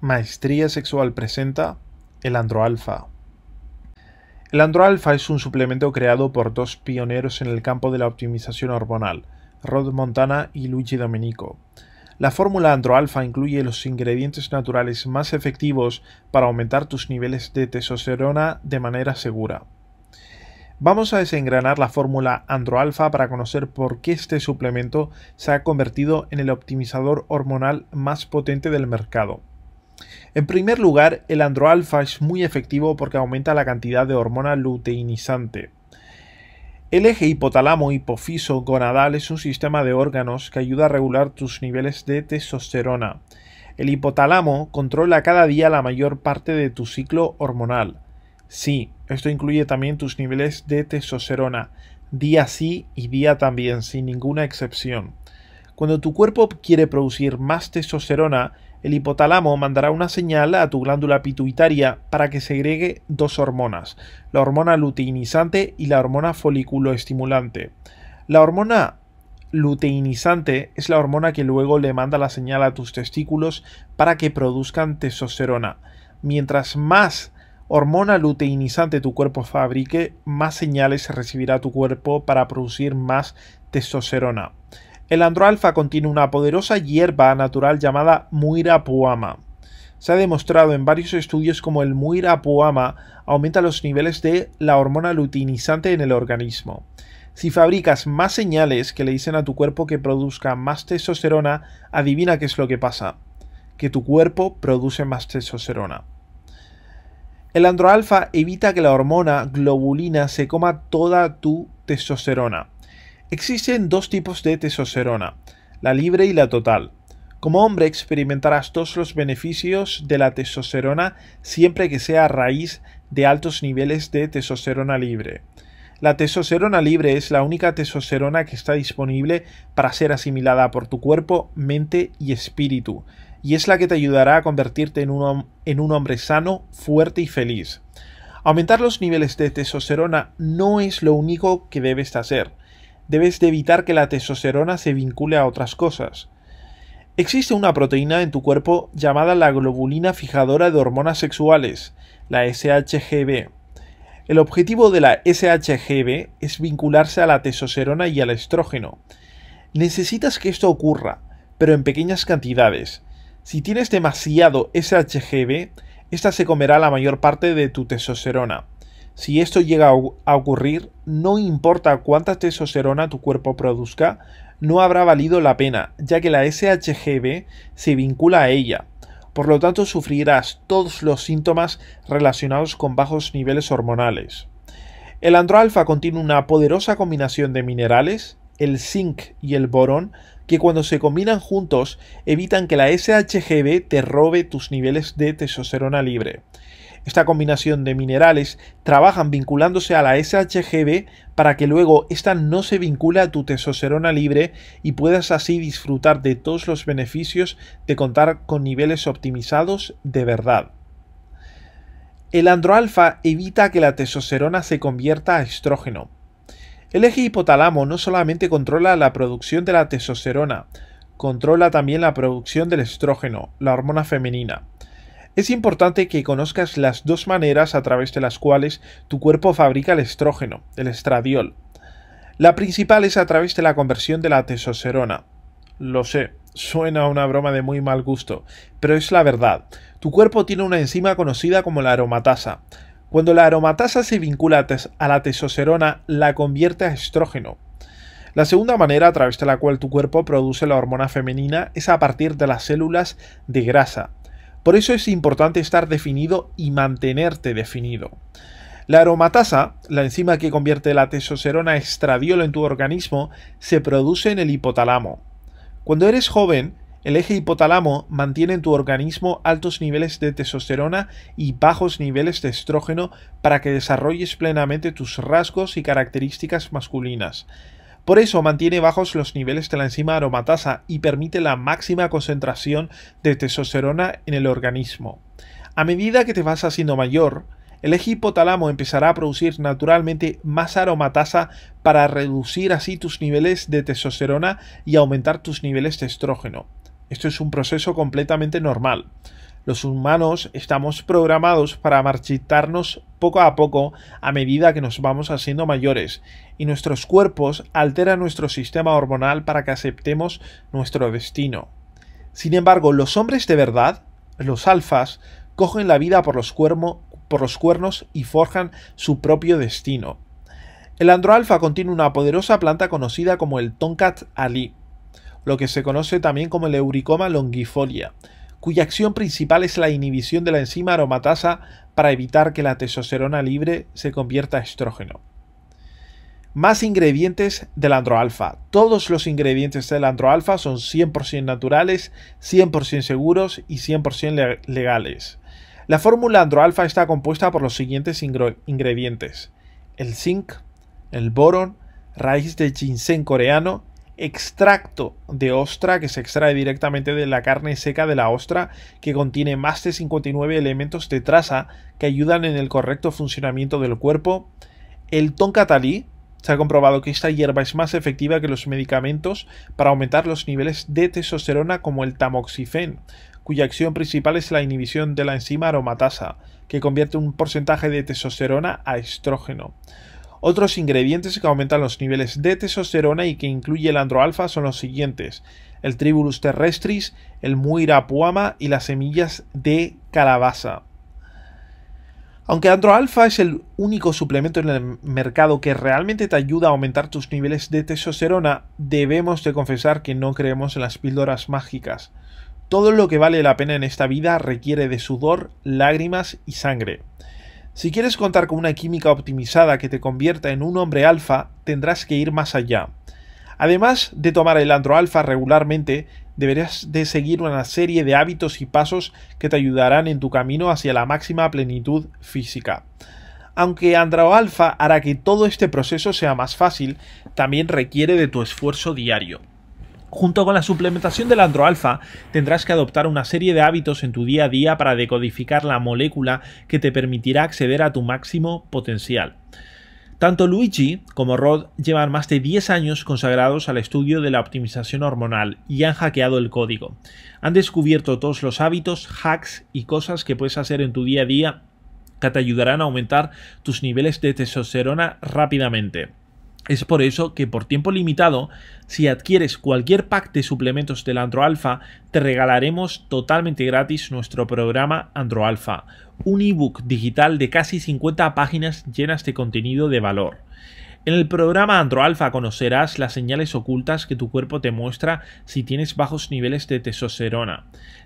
Maestría Sexual presenta el Androalfa. El Androalfa es un suplemento creado por dos pioneros en el campo de la optimización hormonal, Rod Montana y Luigi Domenico. La fórmula Androalfa incluye los ingredientes naturales más efectivos para aumentar tus niveles de testosterona de manera segura. Vamos a desengranar la fórmula Androalfa para conocer por qué este suplemento se ha convertido en el optimizador hormonal más potente del mercado. En primer lugar, el androalfa es muy efectivo porque aumenta la cantidad de hormona luteinizante. El eje hipotalamo-hipofiso-gonadal es un sistema de órganos que ayuda a regular tus niveles de testosterona. El hipotálamo controla cada día la mayor parte de tu ciclo hormonal. Sí, esto incluye también tus niveles de testosterona, día sí y día también, sin ninguna excepción. Cuando tu cuerpo quiere producir más testosterona, el hipotálamo mandará una señal a tu glándula pituitaria para que segregue dos hormonas, la hormona luteinizante y la hormona estimulante. La hormona luteinizante es la hormona que luego le manda la señal a tus testículos para que produzcan testosterona. Mientras más hormona luteinizante tu cuerpo fabrique, más señales recibirá tu cuerpo para producir más testosterona. El androalfa contiene una poderosa hierba natural llamada muirapuama. Se ha demostrado en varios estudios como el muirapuama aumenta los niveles de la hormona luteinizante en el organismo. Si fabricas más señales que le dicen a tu cuerpo que produzca más testosterona, adivina qué es lo que pasa. Que tu cuerpo produce más testosterona. El androalfa evita que la hormona globulina se coma toda tu testosterona. Existen dos tipos de testosterona, la libre y la total. Como hombre experimentarás todos los beneficios de la testosterona siempre que sea a raíz de altos niveles de testosterona libre. La testosterona libre es la única testosterona que está disponible para ser asimilada por tu cuerpo, mente y espíritu, y es la que te ayudará a convertirte en un, hombre sano, fuerte y feliz. Aumentar los niveles de testosterona no es lo único que debes hacer debes de evitar que la testosterona se vincule a otras cosas. Existe una proteína en tu cuerpo llamada la globulina fijadora de hormonas sexuales, la SHGB. El objetivo de la SHGB es vincularse a la testosterona y al estrógeno. Necesitas que esto ocurra, pero en pequeñas cantidades. Si tienes demasiado SHGB, esta se comerá la mayor parte de tu testosterona. Si esto llega a ocurrir, no importa cuánta testosterona tu cuerpo produzca, no habrá valido la pena, ya que la SHGB se vincula a ella. Por lo tanto, sufrirás todos los síntomas relacionados con bajos niveles hormonales. El androalfa contiene una poderosa combinación de minerales, el zinc y el borón, que cuando se combinan juntos evitan que la SHGB te robe tus niveles de testosterona libre. Esta combinación de minerales trabajan vinculándose a la SHGB para que luego esta no se vincule a tu testosterona libre y puedas así disfrutar de todos los beneficios de contar con niveles optimizados de verdad. El androalfa evita que la testosterona se convierta a estrógeno. El eje hipotálamo no solamente controla la producción de la testosterona, controla también la producción del estrógeno, la hormona femenina. Es importante que conozcas las dos maneras a través de las cuales tu cuerpo fabrica el estrógeno, el estradiol. La principal es a través de la conversión de la testosterona. Lo sé, suena una broma de muy mal gusto, pero es la verdad. Tu cuerpo tiene una enzima conocida como la aromatasa. Cuando la aromatasa se vincula a la testosterona, la convierte a estrógeno. La segunda manera a través de la cual tu cuerpo produce la hormona femenina es a partir de las células de grasa. Por eso es importante estar definido y mantenerte definido. La aromatasa, la enzima que convierte la testosterona estradiol en tu organismo, se produce en el hipotálamo. Cuando eres joven, el eje hipotálamo mantiene en tu organismo altos niveles de testosterona y bajos niveles de estrógeno para que desarrolles plenamente tus rasgos y características masculinas. Por eso mantiene bajos los niveles de la enzima aromatasa y permite la máxima concentración de testosterona en el organismo. A medida que te vas haciendo mayor, el eje hipotálamo empezará a producir naturalmente más aromatasa para reducir así tus niveles de testosterona y aumentar tus niveles de estrógeno. Esto es un proceso completamente normal. Los humanos estamos programados para marchitarnos poco a poco a medida que nos vamos haciendo mayores, y nuestros cuerpos alteran nuestro sistema hormonal para que aceptemos nuestro destino. Sin embargo, los hombres de verdad, los alfas, cogen la vida por los, cuernos y forjan su propio destino. El androalfa contiene una poderosa planta conocida como el Tonkat Ali, lo que se conoce también como el Euricoma longifolia, cuya acción principal es la inhibición de la enzima aromatasa para evitar que la testosterona libre se convierta a estrógeno. Más ingredientes del androalfa. Todos los ingredientes del androalfa son 100% naturales, 100% seguros y 100% legales. La fórmula androalfa está compuesta por los siguientes ingredientes: el zinc, el boron, raíz de ginseng coreano, extracto de ostra que se extrae directamente de la carne seca de la ostra que contiene más de 59 elementos de traza que ayudan en el correcto funcionamiento del cuerpo. El toncatalí se ha comprobado que esta hierba es más efectiva que los medicamentos para aumentar los niveles de testosterona como el tamoxifen, cuya acción principal es la inhibición de la enzima aromatasa, que convierte un porcentaje de testosterona a estrógeno. Otros ingredientes que aumentan los niveles de testosterona y que incluye el androalfa son los siguientes: el Tribulus terrestris, el muirapuama y las semillas de calabaza. Aunque androalfa es el único suplemento en el mercado que realmente te ayuda a aumentar tus niveles de testosterona, debemos de confesar que no creemos en las píldoras mágicas. Todo lo que vale la pena en esta vida requiere de sudor, lágrimas y sangre. Si quieres contar con una química optimizada que te convierta en un hombre alfa, tendrás que ir más allá. Además de tomar el androalfa regularmente, deberás de seguir una serie de hábitos y pasos que te ayudarán en tu camino hacia la máxima plenitud física. Aunque androalfa hará que todo este proceso sea más fácil, también requiere de tu esfuerzo diario. Junto con la suplementación del androalfa, tendrás que adoptar una serie de hábitos en tu día a día para decodificar la molécula que te permitirá acceder a tu máximo potencial. Tanto Luigi como Rod llevan más de 10 años consagrados al estudio de la optimización hormonal y han hackeado el código. Han descubierto todos los hábitos, hacks y cosas que puedes hacer en tu día a día que te ayudarán a aumentar tus niveles de testosterona rápidamente. Es por eso que por tiempo limitado, si adquieres cualquier pack de suplementos del Andro Alpha, te regalaremos totalmente gratis nuestro programa Andro Alpha, un ebook digital de casi 50 páginas llenas de contenido de valor. En el programa Andro Alpha conocerás las señales ocultas que tu cuerpo te muestra si tienes bajos niveles de testosterona.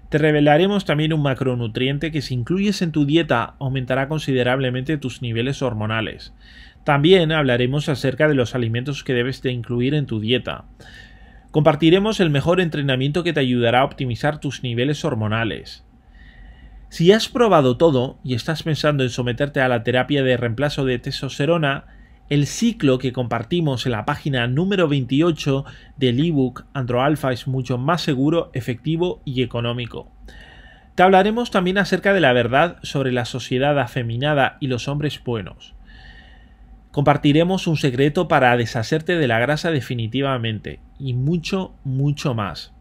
Te revelaremos también un macronutriente que si incluyes en tu dieta aumentará considerablemente tus niveles hormonales. También hablaremos acerca de los alimentos que debes de incluir en tu dieta. Compartiremos el mejor entrenamiento que te ayudará a optimizar tus niveles hormonales. Si has probado todo y estás pensando en someterte a la terapia de reemplazo de testosterona, el ciclo que compartimos en la página número 28 del ebook Androalfa es mucho más seguro, efectivo y económico. Te hablaremos también acerca de la verdad sobre la sociedad afeminada y los hombres buenos. Compartiremos un secreto para deshacerte de la grasa definitivamente y mucho, mucho más.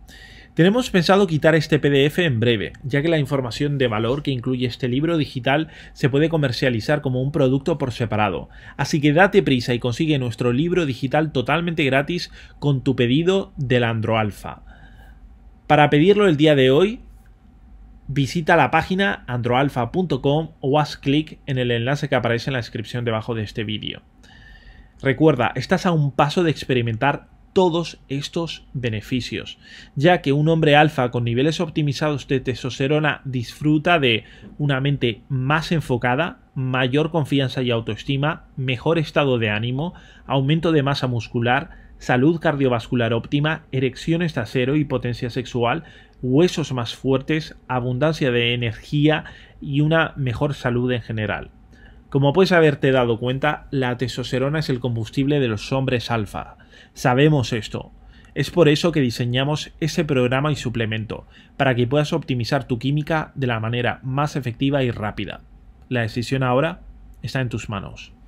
Tenemos pensado quitar este PDF en breve, ya que la información de valor que incluye este libro digital se puede comercializar como un producto por separado. Así que date prisa y consigue nuestro libro digital totalmente gratis con tu pedido del Androalfa. Para pedirlo el día de hoy, visita la página androalfa.com o haz clic en el enlace que aparece en la descripción debajo de este vídeo. Recuerda, estás a un paso de experimentar todos estos beneficios, ya que un hombre alfa con niveles optimizados de testosterona disfruta de una mente más enfocada, mayor confianza y autoestima, mejor estado de ánimo, aumento de masa muscular, salud cardiovascular óptima, erecciones de acero y potencia sexual, huesos más fuertes, abundancia de energía y una mejor salud en general. Como puedes haberte dado cuenta, la testosterona es el combustible de los hombres alfa. Sabemos esto. Es por eso que diseñamos ese programa y suplemento, para que puedas optimizar tu química de la manera más efectiva y rápida. La decisión ahora está en tus manos.